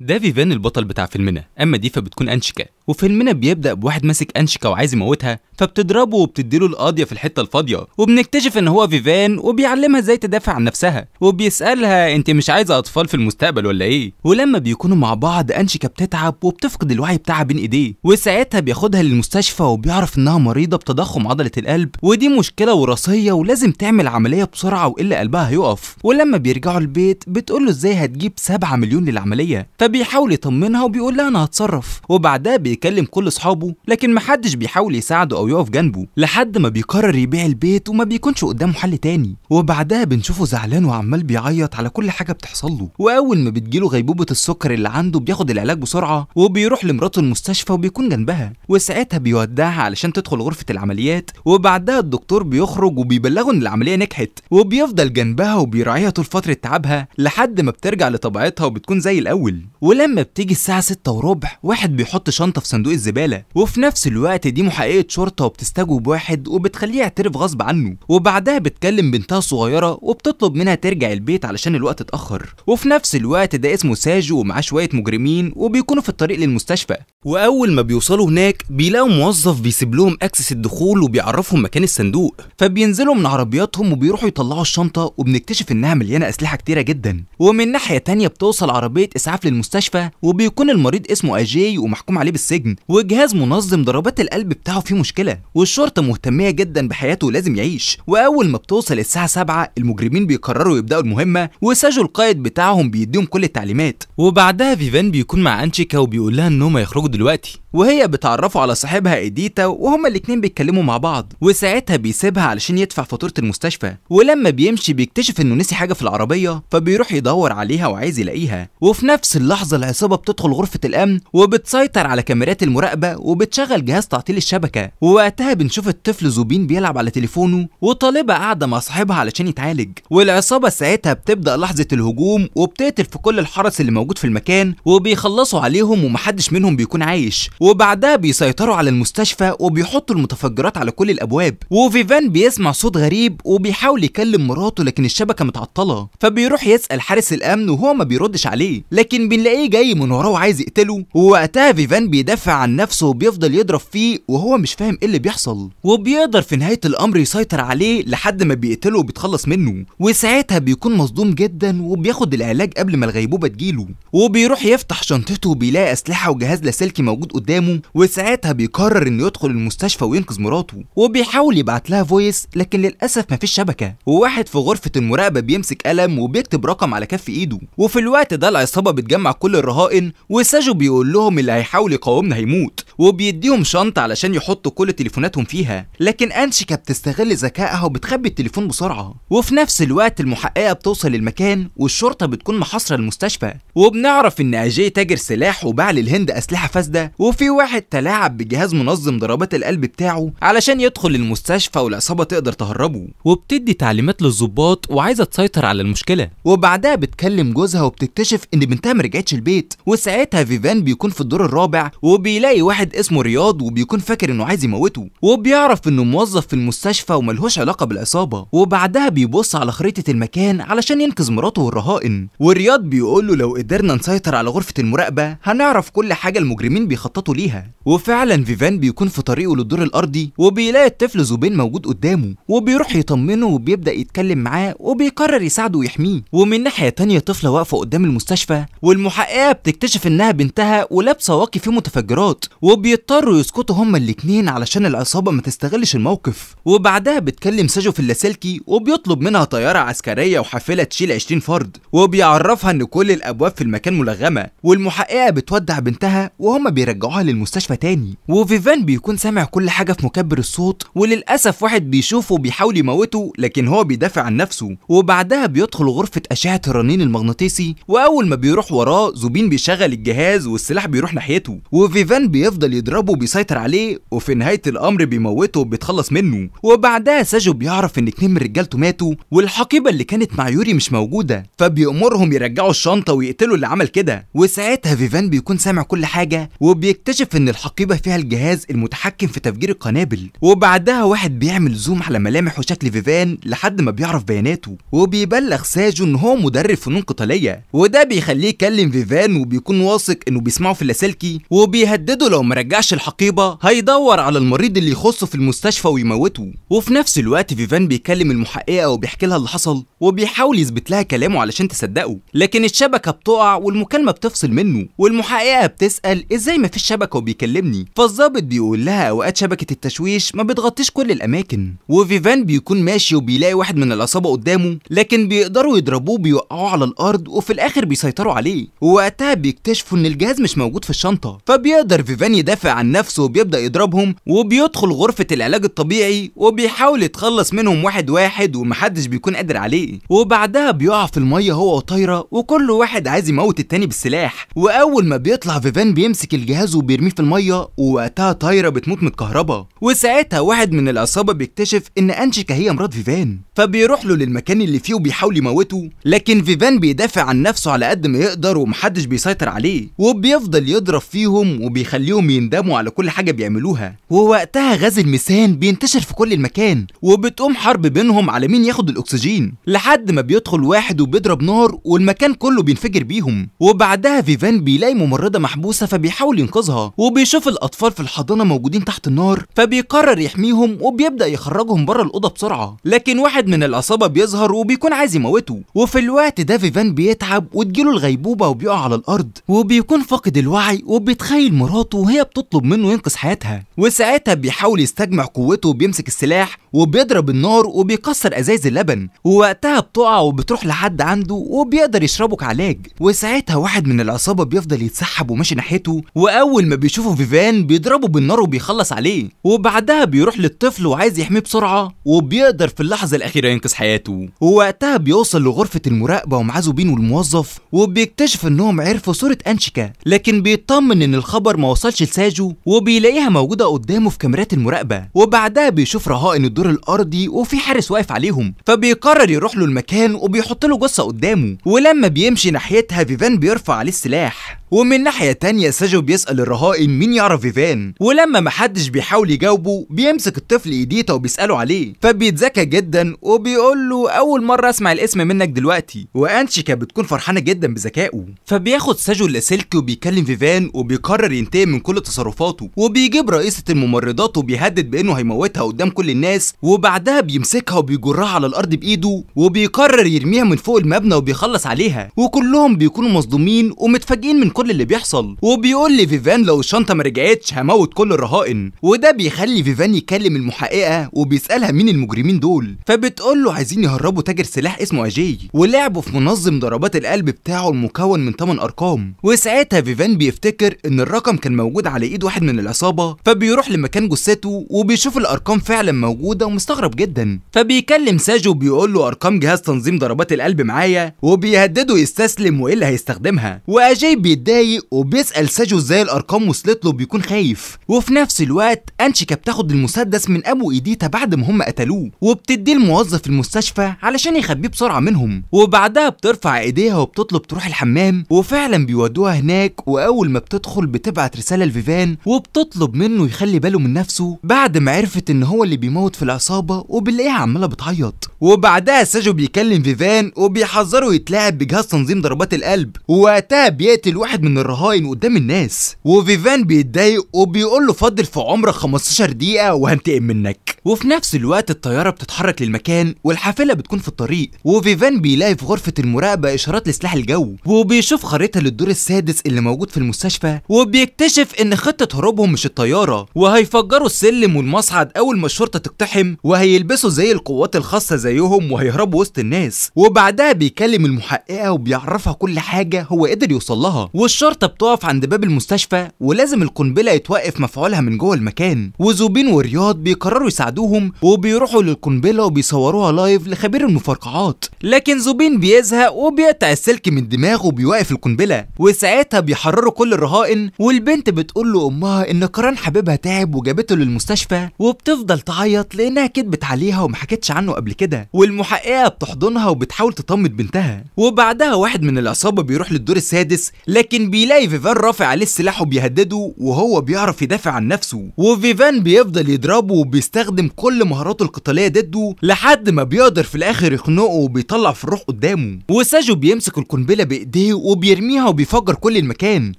ده فيفان البطل بتاع فيلمنا اما دي فبتكون انشكا وفيلمنا بيبدا بواحد ماسك انشكا وعايز يموتها فبتضربه وبتديله القاضيه في الحته الفاضيه وبنكتشف ان هو فيفان وبيعلمها ازاي تدافع عن نفسها وبيسالها انت مش عايزه اطفال في المستقبل ولا ايه ولما بيكونوا مع بعض انشكا بتتعب وبتفقد الوعي بتاعها بين ايديه وساعتها بياخدها للمستشفى وبيعرف انها مريضه بتضخم عضله القلب ودي مشكله وراثيه ولازم تعمل عمليه بسرعه والا قلبها هيقف ولما بيرجعوا البيت بتقول له ازاي هتجيب 7 مليون للعمليه فبيحاول يطمنها وبيقول لها انا هتصرف وبعدها بيكلم كل اصحابه لكن محدش بيحاول يساعده او يقف جنبه لحد ما بيقرر يبيع البيت وما بيكونش قدامه حل تاني وبعدها بنشوفه زعلان وعمال بيعيط على كل حاجه بتحصل له واول ما بتجيله غيبوبه السكر اللي عنده بياخد العلاج بسرعه وبيروح لمراته المستشفى وبيكون جنبها وساعتها بيودعها علشان تدخل غرفه العمليات وبعدها الدكتور بيخرج وبيبلغه ان العمليه نجحت وبيفضل جنبها وبيراعيها طول فتره تعبها لحد ما بترجع لطبيعتها وبتكون زي الاول ولما بتيجي الساعه 6 وربع واحد بيحط شنطه في في صندوق الزباله وفي نفس الوقت دي محققه شرطه وبتستجوب واحد وبتخليه يعترف غصب عنه وبعدها بتكلم بنتها الصغيره وبتطلب منها ترجع البيت علشان الوقت اتاخر وفي نفس الوقت ده اسمه ساجو ومعاه شويه مجرمين وبيكونوا في الطريق للمستشفى واول ما بيوصلوا هناك بيلاقوا موظف بيسيب لهم اكسس الدخول وبيعرفهم مكان الصندوق فبينزلوا من عربياتهم وبيروحوا يطلعوا الشنطه وبنكتشف انها مليانه اسلحه كتيره جدا ومن ناحيه تانية بتوصل عربيه اسعاف للمستشفى وبيكون المريض اسمه اجي ومحكوم عليه بالسجن السجن وجهاز منظم ضربات القلب بتاعه فيه مشكله والشرطه مهتميه جدا بحياته ولازم يعيش واول ما بتوصل الساعه 7 المجرمين بيقرروا يبداوا المهمه وساجو القائد بتاعهم بيديهم كل التعليمات وبعدها فيفان بيكون مع انشيكا وبيقول لها ان هم يخرجوا دلوقتي وهي بتعرفه على صاحبها ايديتا وهما الاثنين بيتكلموا مع بعض وساعتها بيسيبها علشان يدفع فاتوره المستشفى ولما بيمشي بيكتشف انه نسي حاجه في العربيه فبيروح يدور عليها وعايز يلاقيها وفي نفس اللحظه العصابه بتدخل غرفه الامن وبتسيطر على كاميرا كاميرات المراقبه وبتشغل جهاز تعطيل الشبكه ووقتها بنشوف الطفل زوبين بيلعب على تليفونه وطالبه قاعده مع صاحبها علشان يتعالج والعصابه ساعتها بتبدا لحظه الهجوم وبتقتل في كل الحرس اللي موجود في المكان وبيخلصوا عليهم ومحدش منهم بيكون عايش وبعدها بيسيطروا على المستشفى وبيحطوا المتفجرات على كل الابواب وفيفان بيسمع صوت غريب وبيحاول يكلم مراته لكن الشبكه متعطله فبيروح يسال حارس الامن وهو ما بيردش عليه لكن بنلاقيه جاي من وراه وعايز يقتله ووقتها فيفان بيد بيدافع عن نفسه وبيفضل يضرب فيه وهو مش فاهم ايه اللي بيحصل وبيقدر في نهايه الامر يسيطر عليه لحد ما بيقتله وبيتخلص منه وساعتها بيكون مصدوم جدا وبياخد العلاج قبل ما الغيبوبه تجيله وبيروح يفتح شنطته وبيلاقي اسلحه وجهاز لاسلكي موجود قدامه وساعتها بيقرر انه يدخل المستشفى وينقذ مراته وبيحاول يبعت لها فويس لكن للاسف مفيش شبكه وواحد في غرفه المراقبه بيمسك قلم وبيكتب رقم على كف ايده وفي الوقت ده العصابه بتجمع كل الرهائن وساجو بيقول لهم اللي هيحاول يقاوم قومنا هيموت وبيديهم شنطه علشان يحطوا كل تليفوناتهم فيها لكن انشيكا بتستغل ذكائها وبتخبي التليفون بسرعه وفي نفس الوقت المحققه بتوصل المكان والشرطه بتكون محاصره المستشفى وبنعرف ان اجي تاجر سلاح وباع للهند اسلحه فاسده وفي واحد تلاعب بجهاز منظم ضربات القلب بتاعه علشان يدخل المستشفى والعصابه تقدر تهربه وبتدي تعليمات للظباط وعايزه تسيطر على المشكله وبعدها بتكلم جوزها وبتكتشف ان بنتها ما رجعتش البيت وساعتها فيفان بيكون في الدور الرابع وبيلاقي واحد اسمه رياض وبيكون فاكر انه عايز يموته وبيعرف انه موظف في المستشفى وملهوش علاقه بالعصابه وبعدها بيبص على خريطه المكان علشان ينقذ مراته والرهائن ورياض بيقول له لو قدرنا نسيطر على غرفه المراقبه هنعرف كل حاجه المجرمين بيخططوا ليها وفعلا فيفان بيكون في طريقه للدور الارضي وبيلاقي الطفل زوبين موجود قدامه وبيروح يطمنه وبيبدا يتكلم معاه وبيقرر يساعده ويحميه ومن ناحيه تانية طفله واقفه قدام المستشفى والمحققه بتكتشف انها بنتها ولابسه واقي فيه متفق المنفجرات وبيضطروا يسكتوا هما الاتنين علشان العصابة ما تستغلش الموقف وبعدها بتكلم ساجو في اللاسلكي وبيطلب منها طيارة عسكرية وحافلة تشيل 20 فرد وبيعرفها ان كل الابواب في المكان ملغمة والمحققة بتودع بنتها وهما بيرجعوها للمستشفى تاني وفيفان بيكون سامع كل حاجة في مكبر الصوت وللأسف واحد بيشوفه وبيحاول يموته لكن هو بيدافع عن نفسه وبعدها بيدخل غرفة أشعة الرنين المغناطيسي وأول ما بيروح وراه زوبين بيشغل الجهاز والسلاح بيروح ناحيته وفيفان بيفضل يضربه وبيسيطر عليه وفي نهاية الأمر بيموته وبيتخلص منه وبعدها ساجو بيعرف إن اتنين من رجالته ماتوا والحقيبة اللي كانت مع يوري مش موجودة فبيأمرهم يرجعوا الشنطة ويقتلوا اللي عمل كده وساعتها فيفان بيكون سامع كل حاجة وبيكتشف إن الحقيبة فيها الجهاز المتحكم في تفجير القنابل وبعدها واحد بيعمل زوم على ملامح وشكل فيفان لحد ما بيعرف بياناته وبيبلغ ساجو إن هو مدرب فنون قتالية وده بيخليه يكلم فيفان وبيكون واثق إنه بيسمعه في اللاسلكي وبي بيهدده لو مرجعش الحقيبه هيدور على المريض اللي يخصه في المستشفى ويموته وفي نفس الوقت فيفان بيكلم المحققه وبيحكي لها اللي حصل وبيحاول يثبت لها كلامه علشان تصدقه لكن الشبكه بتقع والمكالمه بتفصل منه والمحققه بتسال ازاي مفيش شبكه وبيكلمني فالظابط بيقول لها اوقات شبكه التشويش ما بتغطيش كل الاماكن وفيفان بيكون ماشي وبيلاقي واحد من العصابه قدامه لكن بيقدروا يضربوه بيوقعوه على الارض وفي الاخر بيسيطروا عليه ووقتها بيكتشفوا ان الجهاز مش موجود في الشنطه فبي بيقدر فيفان يدافع عن نفسه وبيبدأ يضربهم وبيدخل غرفة العلاج الطبيعي وبيحاول يتخلص منهم واحد واحد ومحدش بيكون قادر عليه وبعدها بيقع في المية هو وطايرة وكل واحد عايز يموت التاني بالسلاح وأول ما بيطلع فيفان بيمسك الجهاز وبيرميه في المية ووقتها طايرة بتموت من الكهرباء وساعتها واحد من العصابة بيكتشف إن أنشيكا هي مرات فيفان فبيروح له للمكان اللي فيه وبيحاول يموته لكن فيفان بيدافع عن نفسه على قد ما يقدر ومحدش بيسيطر عليه وبيفضل يضرب فيهم بيضايقهم وبيخليهم يندموا على كل حاجه بيعملوها ووقتها غاز الميثان بينتشر في كل المكان وبتقوم حرب بينهم على مين ياخد الاكسجين لحد ما بيدخل واحد وبيضرب نار والمكان كله بينفجر بيهم وبعدها فيفان بيلاقي ممرضه محبوسه فبيحاول ينقذها وبيشوف الاطفال في الحضانه موجودين تحت النار فبيقرر يحميهم وبيبدا يخرجهم بره الاوضه بسرعه لكن واحد من العصابه بيظهر وبيكون عايز يموته وفي الوقت ده فيفان بيتعب وتجيله الغيبوبه وبيقع على الارض وبيكون فاقد الوعي وبيتخيل بيعايل مراته وهي بتطلب منه ينقذ حياتها وساعتها بيحاول يستجمع قوته وبيمسك السلاح وبيضرب النار وبيكسر ازايز اللبن ووقتها بتقع وبتروح لحد عنده وبيقدر يشربه كعلاج وساعتها واحد من العصابه بيفضل يتسحب وماشي ناحيته واول ما بيشوفه فيفان بيضربه بالنار وبيخلص عليه وبعدها بيروح للطفل وعايز يحميه بسرعه وبيقدر في اللحظه الاخيره ينقذ حياته ووقتها بيوصل لغرفه المراقبه ومعاه زوبين والموظف وبيكتشف انهم عرفوا صوره انشيكا لكن بيطمن ان الخبر ما وصلش لساجو وبيلاقيها موجوده قدامه في كاميرات المراقبه وبعدها بيشوف رهائن الدور الارضي وفي حارس واقف عليهم فبيقرر يروح له المكان وبيحط له جثه قدامه ولما بيمشي ناحيتها فيفان بيرفع عليه السلاح ومن ناحيه تانية ساجو بيسال الرهائن مين يعرف فيفان ولما محدش بيحاول يجاوبه بيمسك الطفل ايديته وبيساله عليه فبيتذكى جدا وبيقول له اول مره اسمع الاسم منك دلوقتي وانشيكا بتكون فرحانه جدا بذكائه فبياخد ساجو اللاسلكي وبيكلم فيفان وبيقرر ينتقم من كل تصرفاته وبيجيب رئيسه الممرضات وبيهدد بانه هيموتها قدام كل الناس الناس وبعدها بيمسكها وبيجرها على الارض بايده وبيقرر يرميها من فوق المبنى وبيخلص عليها وكلهم بيكونوا مصدومين ومتفاجئين من كل اللي بيحصل وبيقول لفيفان لو الشنطه ما رجعتش هموت كل الرهائن وده بيخلي فيفان يكلم المحققه وبيسالها مين المجرمين دول فبتقول له عايزين يهربوا تاجر سلاح اسمه اجي ولعبوا في منظم ضربات القلب بتاعه المكون من 8 ارقام وساعتها فيفان بيفتكر ان الرقم كان موجود على ايد واحد من العصابه فبيروح لمكان جثته وبيشوف الارقام فعلا موجوده ده ومستغرب جدا فبيكلم ساجو بيقول له ارقام جهاز تنظيم ضربات القلب معايا وبيهدده يستسلم وايه اللي هيستخدمها واجاي بيتضايق وبيسال ساجو ازاي الارقام وصلت له بيكون خايف وفي نفس الوقت انشيكا بتاخد المسدس من ابو ايديتا بعد ما هم قتلوه وبتديه لموظف المستشفى علشان يخبيه بسرعه منهم وبعدها بترفع ايديها وبتطلب تروح الحمام وفعلا بيودوها هناك واول ما بتدخل بتبعت رساله لفيفان وبتطلب منه يخلي باله من نفسه بعد ما عرفت ان هو اللي بيموت في العصابه وبنلاقيها عماله بتعيط وبعدها ساجو بيكلم فيفان وبيحذره يتلاعب بجهاز تنظيم ضربات القلب ووقتها بيقتل واحد من الرهاين قدام الناس وفيفان بيتضايق وبيقول له فضل في عمرك 15 دقيقه وهنتقم منك وفي نفس الوقت الطياره بتتحرك للمكان والحافله بتكون في الطريق وفيفان بيلاقي في غرفه المراقبه اشارات لسلاح الجو وبيشوف خريطه للدور السادس اللي موجود في المستشفى وبيكتشف ان خطه هروبهم مش الطياره وهيفجروا السلم والمصعد اول ما الشرطه تقتحم بتاعهم وهيلبسوا زي القوات الخاصه زيهم وهيهربوا وسط الناس وبعدها بيكلم المحققه وبيعرفها كل حاجه هو قدر يوصل لها والشرطه بتقف عند باب المستشفى ولازم القنبله يتوقف مفعولها من جوه المكان وزوبين ورياض بيقرروا يساعدوهم وبيروحوا للقنبله وبيصوروها لايف لخبير المفرقعات لكن زوبين بيزهق وبيقطع السلك من دماغه وبيوقف القنبله وساعتها بيحرروا كل الرهائن والبنت بتقول له امها ان قران حبيبها تعب وجابته للمستشفى وبتفضل تعيط لأن لانها كدبت عليها وما حكتش عنه قبل كده والمحققه بتحضنها وبتحاول تطمن بنتها وبعدها واحد من العصابه بيروح للدور السادس لكن بيلاقي فيفان رافع عليه السلاح وبيهدده وهو بيعرف يدافع عن نفسه وفيفان بيفضل يضربه وبيستخدم كل مهاراته القتاليه ضده لحد ما بيقدر في الاخر يخنقه وبيطلع في الروح قدامه وساجو بيمسك القنبله بايديه وبيرميها وبيفجر كل المكان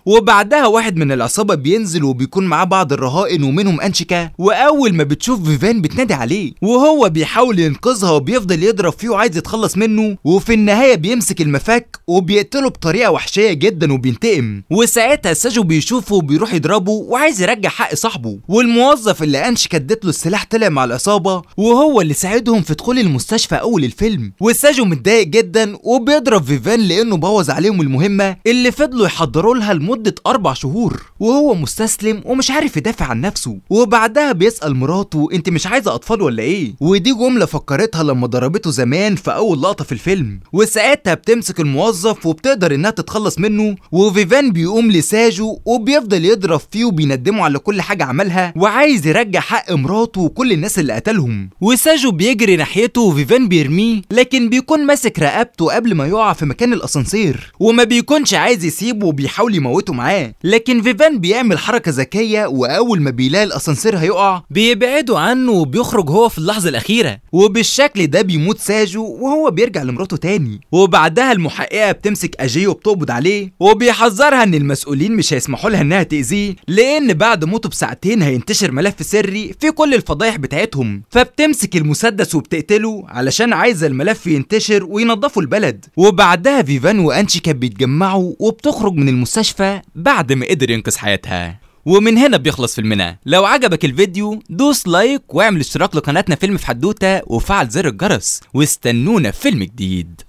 وبعدها واحد من العصابه بينزل وبيكون معاه بعض الرهائن ومنهم انشيكا واول ما بتشوف فيفان بتنادي عليه وهو بيحاول ينقذها وبيفضل يضرب فيه وعايز يتخلص منه وفي النهايه بيمسك المفك وبيقتله بطريقه وحشيه جدا وبينتقم وساعتها ساجو بيشوفه وبيروح يضربه وعايز يرجع حق صاحبه والموظف اللي انش ادت له السلاح طلع مع العصابه وهو اللي ساعدهم في دخول المستشفى اول الفيلم وساجو متضايق جدا وبيضرب فيفان لانه بوظ عليهم المهمه اللي فضلوا يحضروا لها لمده اربع شهور وهو مستسلم ومش عارف يدافع عن نفسه وبعدها بيسال مراته انت مش عايزه الاطفال ولا ايه ودي جمله فكرتها لما ضربته زمان في اول لقطه في الفيلم وساعتها بتمسك الموظف وبتقدر انها تتخلص منه وفيفان بيقوم لساجو وبيفضل يضرب فيه وبيندمه على كل حاجه عملها وعايز يرجع حق مراته وكل الناس اللي قتلهم وساجو بيجري ناحيته وفيفان بيرميه لكن بيكون ماسك رقبته قبل ما يقع في مكان الاسانسير وما بيكونش عايز يسيبه وبيحاول يموته معاه لكن فيفان بيعمل حركه ذكيه واول ما بيلاقي الاسانسير هيقع بيبعده عنه وبيخرج يخرج هو في اللحظه الاخيره وبالشكل ده بيموت ساجو وهو بيرجع لمراته تاني وبعدها المحققه بتمسك اجي وبتقبض عليه وبيحذرها ان المسؤولين مش هيسمحوا لها انها تاذيه لان بعد موته بساعتين هينتشر ملف سري في كل الفضايح بتاعتهم فبتمسك المسدس وبتقتله علشان عايزه الملف ينتشر وينضفوا البلد وبعدها فيفان وانشي كانت بيتجمعوا وبتخرج من المستشفى بعد ما قدر ينقذ حياتها ومن هنا بيخلص فيلمنا لو عجبك الفيديو دوس لايك واعمل اشتراك لقناتنا فيلم في حدوته وفعل زر الجرس واستنونا فيلم جديد